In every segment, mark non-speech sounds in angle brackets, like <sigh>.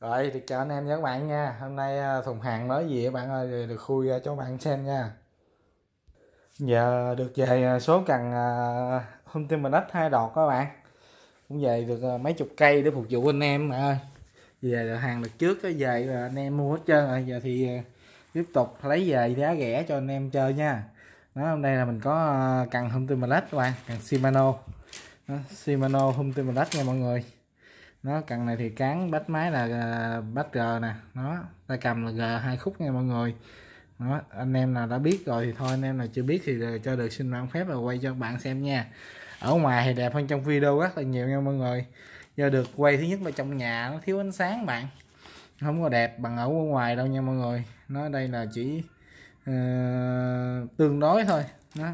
rồi thì chào anh em và các bạn nha hôm nay à, thùng hàng mới gì các bạn ơi được khui ra cho bạn xem nha giờ được về à, số cần hôm tin mình ít hai đọt các bạn cũng về được à, mấy chục cây để phục vụ anh em mà ơi về được hàng được trước cái về là anh em mua hết trơn rồi giờ thì tiếp tục lấy về giá rẻ cho anh em chơi nha đó hôm nay là mình có cần hôm tin mình các bạn cần Shimano Shimano hôm tin mình nha mọi người nó cần này thì cán bách máy là à, bách g nè nó ta cầm là g hai khúc nha mọi người đó, anh em nào đã biết rồi thì thôi anh em nào chưa biết thì cho được xin bạn phép và quay cho bạn xem nha ở ngoài thì đẹp hơn trong video rất là nhiều nha mọi người do được quay thứ nhất là trong nhà nó thiếu ánh sáng bạn không có đẹp bằng ở ngoài đâu nha mọi người nó đây là chỉ uh, tương đối thôi đó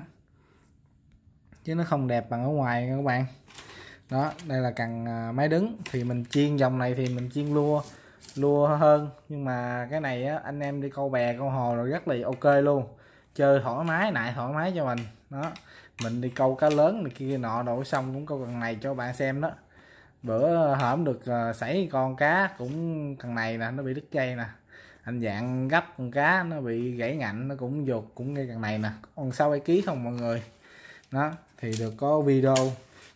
chứ nó không đẹp bằng ở ngoài các bạn đó đây là cần à, máy đứng thì mình chiên dòng này thì mình chiên lua lua hơn nhưng mà cái này á, anh em đi câu bè câu hồ rồi rất là ok luôn chơi thoải mái lại thoải mái cho mình đó mình đi câu cá lớn này kia nọ đổ xong cũng câu cần này cho bạn xem đó bữa à, hổm được xảy à, con cá cũng cần này nè nó bị đứt dây nè anh dạng gấp con cá nó bị gãy ngạnh nó cũng dột cũng ngay cần này nè còn sau ấy ký không mọi người đó thì được có video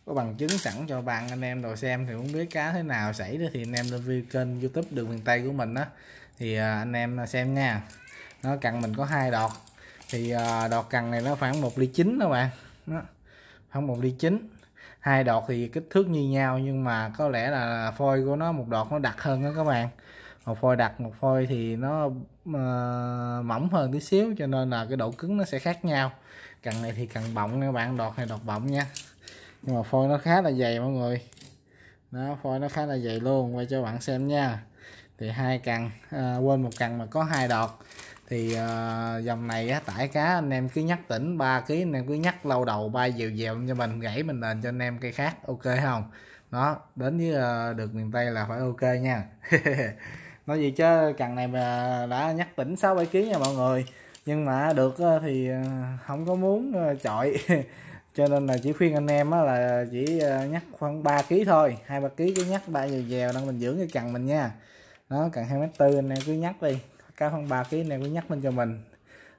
có bằng chứng sẵn cho bạn anh em rồi xem thì cũng biết cá thế nào xảy ra thì anh em lên view kênh youtube đường miền tây của mình á thì à, anh em xem nha nó cần mình có hai đọt thì à, đọt cần này nó khoảng một ly chín các bạn nó khoảng một ly chín hai đọt thì kích thước như nhau nhưng mà có lẽ là phôi của nó một đọt nó đặc hơn đó các bạn một phôi đặc một phôi thì nó uh, mỏng hơn tí xíu cho nên là cái độ cứng nó sẽ khác nhau cần này thì cần bọng nha các bạn đọt này đọt bọng nha nhưng mà phôi nó khá là dày mọi người nó phôi nó khá là dày luôn quay cho bạn xem nha thì hai cần à, quên một cần mà có hai đọt thì à, dòng này á, tải cá anh em cứ nhắc tỉnh 3 kg anh em cứ nhắc lâu đầu bay dèo dèo cho mình gãy mình đền cho anh em cây khác ok không nó đến với à, được miền tây là phải ok nha <laughs> nói gì chứ cần này mà đã nhắc tỉnh 6 7 kg nha mọi người nhưng mà được thì à, không có muốn à, chọi <laughs> cho nên là chỉ khuyên anh em á, là chỉ ờ, nhắc khoảng 3 kg thôi hai ba kg cứ nhắc ba dèo dèo đang mình dưỡng cho cần mình nha nó cần hai mét tư anh em cứ nhắc đi cá khoảng 3 kg này cứ nhắc lên cho mình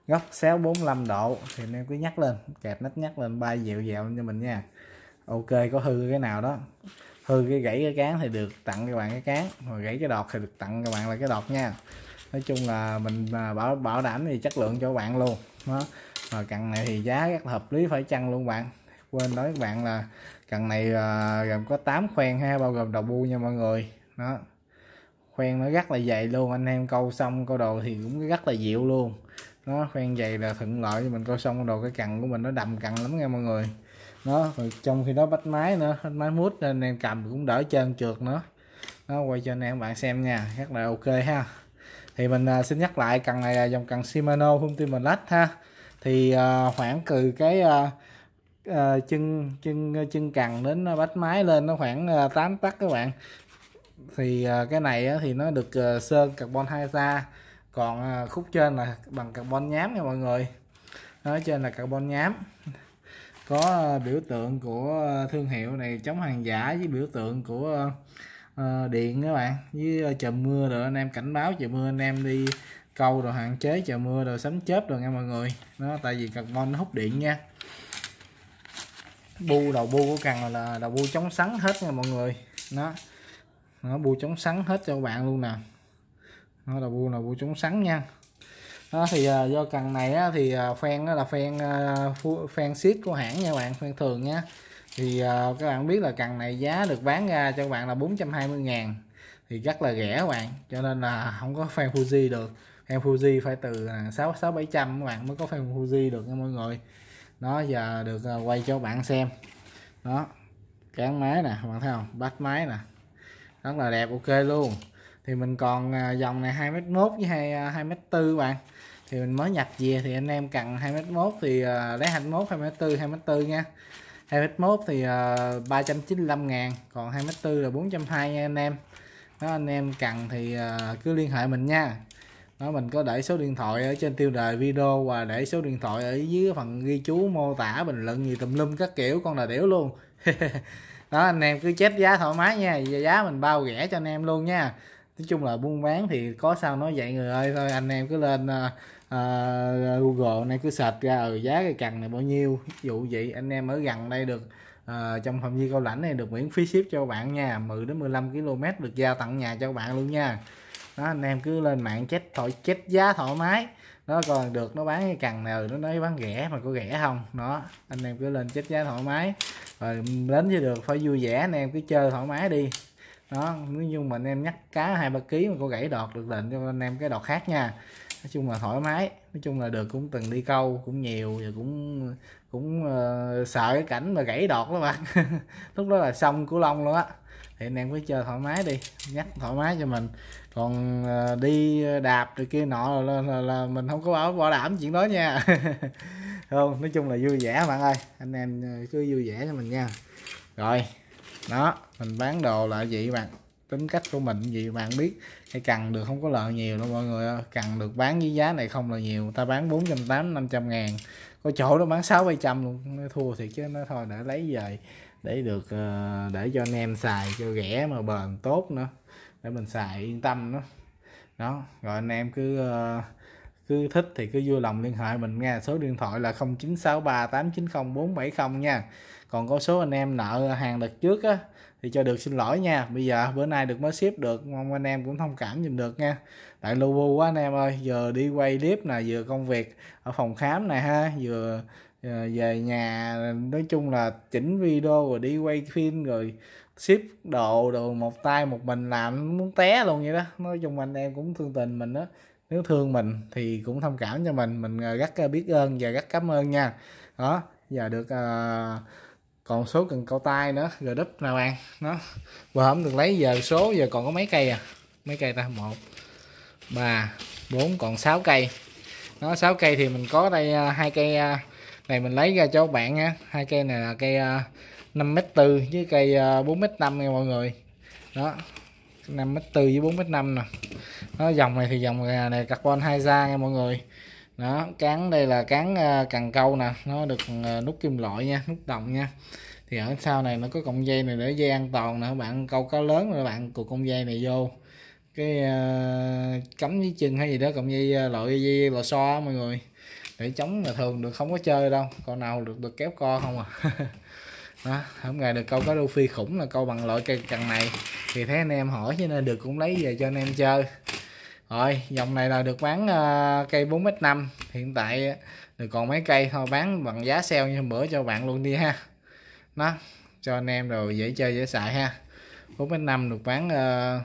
góc xéo 45 độ thì anh em cứ nhắc lên kẹp nách nhắc lên ba dèo dèo lên cho mình nha ok có hư cái nào đó hư cái gãy cái cán thì được tặng các bạn cái cán rồi gãy cái đọt thì được tặng các bạn là cái đọt nha nói chung là mình à, bảo bảo đảm thì chất lượng cho các bạn luôn đó mà cần này thì giá rất là hợp lý phải chăng luôn bạn quên nói các bạn là cần này uh, gồm có 8 khoen ha bao gồm đầu bu nha mọi người đó khoen nó rất là dày luôn anh em câu xong câu đồ thì cũng rất là dịu luôn nó khoen dày là thuận lợi cho mình câu xong câu đồ cái cần của mình nó đầm cần lắm nha mọi người nó trong khi đó bách máy nữa bách máy mút nên em cầm cũng đỡ trơn trượt nữa nó quay cho anh em bạn xem nha rất là ok ha thì mình uh, xin nhắc lại cần này là dòng cần Shimano phun tim mình ha thì uh, khoảng từ cái uh, uh, chân chân chân cằn đến bách mái lên nó khoảng uh, 8 tắc các bạn thì uh, cái này uh, thì nó được uh, sơn carbon hai sa còn uh, khúc trên là bằng carbon nhám nha mọi người ở trên là carbon nhám có uh, biểu tượng của uh, thương hiệu này chống hàng giả với biểu tượng của uh, điện các bạn với trời mưa rồi anh em cảnh báo trời mưa anh em đi câu rồi hạn chế trời mưa rồi sấm chớp rồi nha mọi người nó tại vì cần carbon nó hút điện nha bu đầu bu của cần là đầu bu chống sắn hết nha mọi người nó nó bu chống sắn hết cho các bạn luôn nè nó đầu bu là bu chống sắn nha đó thì à, do cần này á, thì uh, phen là phen à, phen siết của hãng nha bạn phen thường nha thì các bạn biết là cần này giá được bán ra cho các bạn là 420 ngàn thì rất là rẻ các bạn cho nên là không có phen Fuji được em Fuji phải từ sáu sáu bảy trăm các bạn mới có phim Fuji được nha mọi người nó giờ được à, quay cho bạn xem đó cán máy nè bạn thấy không bắt máy nè rất là đẹp ok luôn thì mình còn à, dòng này hai mét mốt với hai à, hai mét tư bạn thì mình mới nhập về thì anh em cần hai mét mốt thì lấy hai mốt hai mét tư hai mét tư nha hai mét mốt thì ba trăm chín mươi lăm ngàn còn hai mét tư là bốn trăm hai nha anh em đó anh em cần thì cứ liên hệ mình nha đó mình có để số điện thoại ở trên tiêu đề video và để số điện thoại ở dưới phần ghi chú mô tả bình luận gì tùm lum các kiểu con là đểu luôn <laughs> đó anh em cứ chết giá thoải mái nha giá mình bao rẻ cho anh em luôn nha nói chung là buôn bán thì có sao nói vậy người ơi thôi anh em cứ lên uh, uh, google này cứ sệt ra ở ừ, giá cái cần này bao nhiêu ví dụ vậy anh em ở gần đây được uh, trong phạm vi cao lãnh này được miễn phí ship cho bạn nha 10 đến 15 km được giao tặng nhà cho bạn luôn nha đó anh em cứ lên mạng chết thoải chết giá thoải mái nó còn được nó bán cái càng nào nó nói bán rẻ mà có rẻ không đó anh em cứ lên chết giá thoải mái rồi đến với được phải vui vẻ anh em cứ chơi thoải mái đi đó nếu như anh em nhắc cá hai ba ký mà có gãy đọt được định cho anh em cái đọt khác nha nói chung là thoải mái nói chung là được cũng từng đi câu cũng nhiều và cũng cũng uh, sợ cái cảnh mà gãy đọt đó bạn <laughs> lúc đó là xong của long luôn á thì anh em cứ chơi thoải mái đi nhắc thoải mái cho mình còn ờ, đi ờ, đạp rồi kia nọ là, là, là mình không có bảo bảo đảm chuyện đó nha <laughs> không nói chung là vui vẻ bạn ơi anh em ờ, cứ vui vẻ cho mình nha rồi đó mình bán đồ là vậy bạn tính cách của mình gì bạn biết hay cần được không có lợi nhiều đâu mọi người cần được bán với giá này không là nhiều ta bán 480 500 ngàn có chỗ nó bán 6 700 luôn nó thua thiệt chứ nó thôi để lấy về để được ờ, để cho anh em xài cho rẻ mà bền tốt nữa để mình xài yên tâm nữa đó rồi anh em cứ ờ, cứ thích thì cứ vui lòng liên hệ mình nghe số điện thoại là 0963890470 nha còn có số anh em nợ hàng đợt trước á thì cho được xin lỗi nha bây giờ bữa nay được mới ship được mong anh em cũng thông cảm giùm được nha tại lu bu quá anh em ơi giờ đi quay clip nè vừa công việc ở phòng khám này ha vừa Ờ, về nhà nói chung là chỉnh video rồi đi quay phim rồi ship đồ đồ một tay một mình làm muốn té luôn vậy đó nói chung anh em cũng thương tình mình đó nếu thương mình thì cũng thông cảm cho mình mình rất ờ, ờ, biết ơn và rất cảm ơn nha đó giờ được uh, còn số cần câu tay nữa rồi đúp nào bạn nó vừa không được lấy giờ số giờ còn có mấy cây à mấy cây ta một ba bốn còn sáu cây nó sáu cây thì mình có đây hai cây này mình lấy ra cho các bạn ha hai cây này là cây à, năm 5m4 với cây à, bốn 4m5 nha mọi người đó năm m 4 với bốn m năm nè nó dòng này thì dòng này carbon hai da nha mọi người đó cán đây là cán à, cần câu nè nó được nút kim loại nha nút đồng nha thì ở sau này nó có cọng dây này để dây an toàn nè bạn câu cá lớn rồi bạn cột cọng dây này vô cái uh, cắm với chân hay gì đó cọng dây loại dây lò xo mọi người để chống là thường được không có chơi đâu con nào được được kéo co không à <laughs> đó hôm ngày được câu cá rô phi khủng là câu bằng loại cây cần này thì thấy anh em hỏi cho nên được cũng lấy về cho anh em chơi rồi dòng này là được bán uh, cây 4 m năm hiện tại được còn mấy cây thôi bán bằng giá sale như hôm bữa cho bạn luôn đi ha nó cho anh em rồi dễ chơi dễ xài ha 4 m năm được bán uh, à,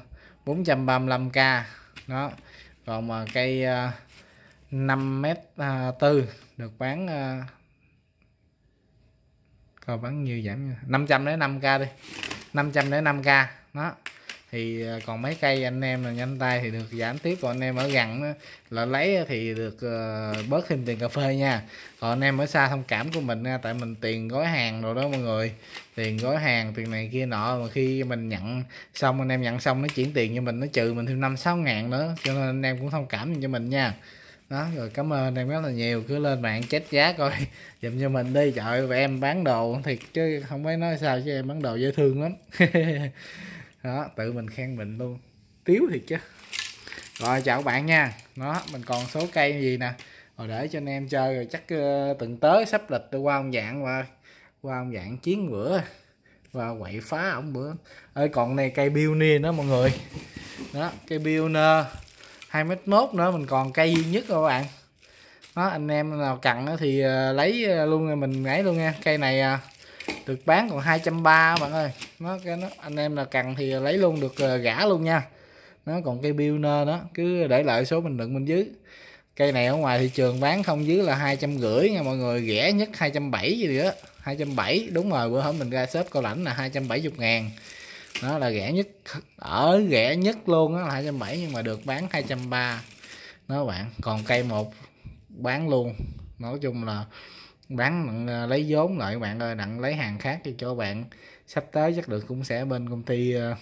435k đó còn mà cây uh, 5 m à, tư được bán uh, bán nhiều giảm như 500 đến 5k đi 500 đến 5k đó thì à, còn mấy cây anh em là nhanh tay thì được giảm tiếp còn anh em ở gần là lấy thì được bớt thêm tiền cà phê nha còn anh em ở xa thông cảm của mình nha tại mình tiền gói hàng rồi đó mọi người tiền gói hàng tiền này kia nọ mà khi mình nhận xong anh em nhận xong nó chuyển tiền cho mình nó trừ mình thêm năm sáu ngàn nữa cho nên anh em cũng thông cảm cho mình nha đó rồi cảm ơn em rất là nhiều cứ lên mạng chết giá coi dùm <laughs> cho mình đi trời ơi, em bán đồ thiệt chứ không phải nói sao chứ em bán đồ dễ thương lắm <laughs> đó tự mình khen mình luôn tiếu thiệt chứ rồi chào các bạn nha nó mình còn số cây gì nè rồi để cho anh em chơi rồi chắc uh, ờ, tuần tới sắp lịch tôi qua ông dạng và qua ông dạng chiến bữa và quậy phá ổng bữa ơi còn này cây biêu đó mọi người đó cây biêu nơ hai mét mốt nữa mình còn cây duy nhất rồi các bạn đó anh em nào cần thì ờ, lấy ờ, luôn mình ấy luôn nha cây này ờ, được bán còn hai trăm ba bạn ơi nó cái nó anh em nào cần thì lấy luôn được gã luôn nha nó còn cây nơ đó cứ để lại số mình đựng mình dưới cây này ở ngoài thị trường bán không dưới là hai trăm rưỡi nha mọi người rẻ nhất hai trăm bảy gì đó hai trăm bảy đúng rồi bữa hôm mình ra shop cao lãnh là hai trăm bảy mươi ngàn nó là rẻ nhất ở rẻ nhất luôn á hai trăm bảy nhưng mà được bán hai trăm ba nó bạn còn cây một bán luôn nói chung là bán à, lấy vốn lại bạn ơi đặng lấy hàng khác cho bạn sắp tới chắc được cũng sẽ bên công ty à,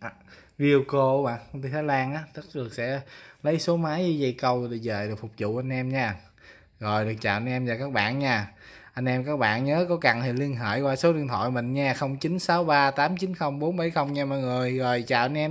à Ryoko bạn công ty Thái Lan á chắc được sẽ lấy số máy dây câu để về để phục vụ anh em nha rồi được chào anh em và các bạn nha anh em các bạn nhớ có cần thì liên hệ qua số điện thoại mình nha 0963890470 nha mọi người rồi chào anh em